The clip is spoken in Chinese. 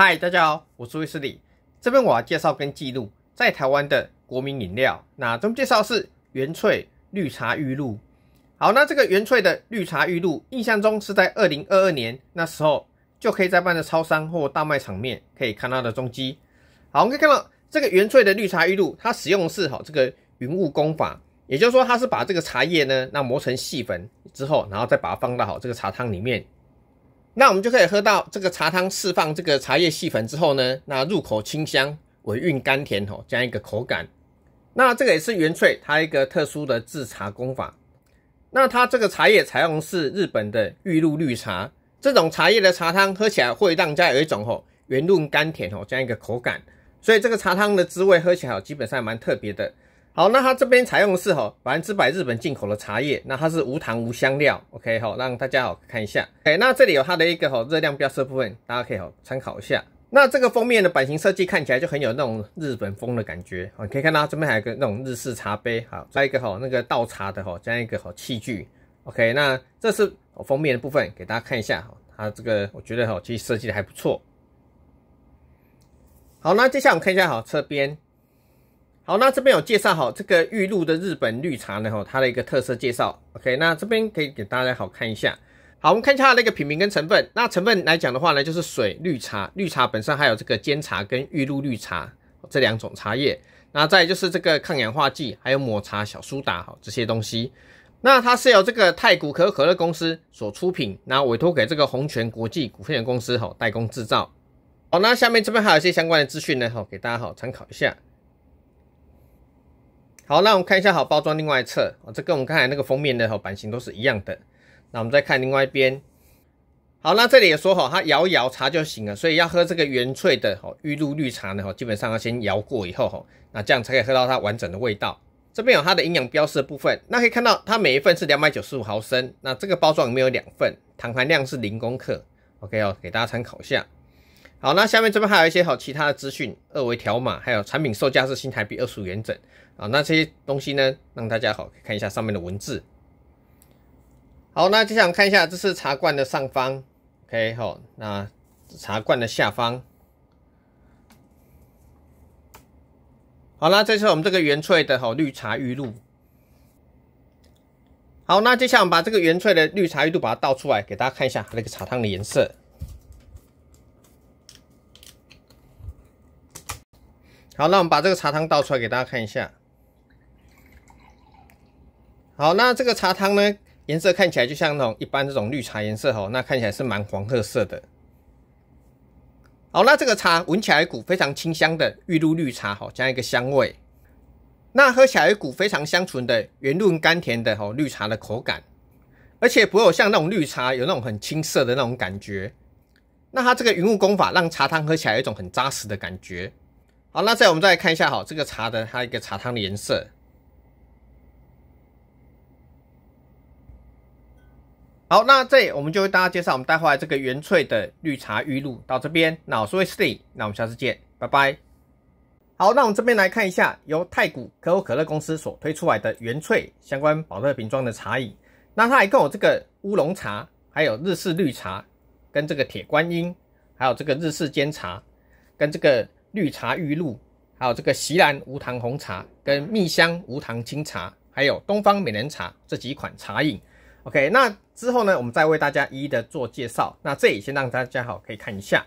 嗨，大家好，我是威斯理。这边我要介绍跟记录在台湾的国民饮料，那这边介绍是元萃绿茶玉露。好，那这个元萃的绿茶玉露，印象中是在二零二二年那时候就可以在办的超商或大卖场面可以看到的踪迹。好，我们可以看到这个元萃的绿茶玉露，它使用是好这个云雾工法，也就是说它是把这个茶叶呢，那磨成细粉之后，然后再把它放到好这个茶汤里面。那我们就可以喝到这个茶汤释放这个茶叶细粉之后呢，那入口清香、尾韵甘甜哦，这样一个口感。那这个也是元萃它一个特殊的制茶工法。那它这个茶叶采用是日本的玉露绿茶，这种茶叶的茶汤喝起来会让人家有一种哦圆润甘甜哦这样一个口感，所以这个茶汤的滋味喝起来基本上蛮特别的。好，那它这边采用的是哈百分之百日本进口的茶叶，那它是无糖无香料，OK 好，让大家好看一下，哎，那这里有它的一个哈热量标识部分，大家可以好参考一下。那这个封面的版型设计看起来就很有那种日本风的感觉，哦，可以看到这边还有个那种日式茶杯，好，再一个好那个倒茶的哈，样一个好器具，OK，那这是封面的部分，给大家看一下，哈，它这个我觉得哈其实设计的还不错。好，那接下来我们看一下哈侧边。好，那这边有介绍好这个玉露的日本绿茶呢，哈，它的一个特色介绍。OK，那这边可以给大家好看一下。好，我们看一下它的一个品名跟成分。那成分来讲的话呢，就是水、绿茶、绿茶本身还有这个煎茶跟玉露绿茶这两种茶叶。那再就是这个抗氧化剂，还有抹茶、小苏打，哈，这些东西。那它是由这个太古可可乐公司所出品，那委托给这个红泉国际股份有限公司哈代工制造。好，那下面这边还有一些相关的资讯呢，哈，给大家好参考一下。好，那我们看一下好包装另外一侧这跟我们刚才那个封面的哦版型都是一样的。那我们再看另外一边，好，那这里也说哈，它摇摇茶就行了，所以要喝这个原萃的哦玉露绿茶呢，哦，基本上要先摇过以后哈，那这样才可以喝到它完整的味道。这边有它的营养标识部分，那可以看到它每一份是两百九十五毫升，那这个包装里面有两份，糖含量是零公克，OK 哦，给大家参考一下。好，那下面这边还有一些好其他的资讯，二维条码，还有产品售价是新台币二十五元整啊。那这些东西呢，让大家好看一下上面的文字。好，那接下来我们看一下，这是茶罐的上方，OK，好，那茶罐的下方。好啦，这是我们这个原萃的哈绿茶玉露。好，那接下来我们把这个原萃的绿茶玉露把它倒出来，给大家看一下那个茶汤的颜色。好，那我们把这个茶汤倒出来给大家看一下。好，那这个茶汤呢，颜色看起来就像那种一般这种绿茶颜色哦，那看起来是蛮黄褐色的。好，那这个茶闻起来一股非常清香的玉露绿茶，好，这样一个香味。那喝起来一股非常香醇的圆润甘甜的哦，绿茶的口感，而且不会有像那种绿茶有那种很青涩的那种感觉。那它这个云雾功法让茶汤喝起来有一种很扎实的感觉。好，那再我们再来看一下，好这个茶的它一个茶汤的颜色。好，那这里我们就为大家介绍我们带回来这个原萃的绿茶玉露到这边，那我是威斯 y 那我们下次见，拜拜。好，那我们这边来看一下由太古可口可乐公司所推出来的原萃相关保特瓶装的茶饮，那它一共有这个乌龙茶，还有日式绿茶，跟这个铁观音，还有这个日式煎茶，跟这个。绿茶玉露，还有这个席兰无糖红茶，跟蜜香无糖清茶，还有东方美人茶这几款茶饮。OK，那之后呢，我们再为大家一一的做介绍。那这里先让大家好可以看一下。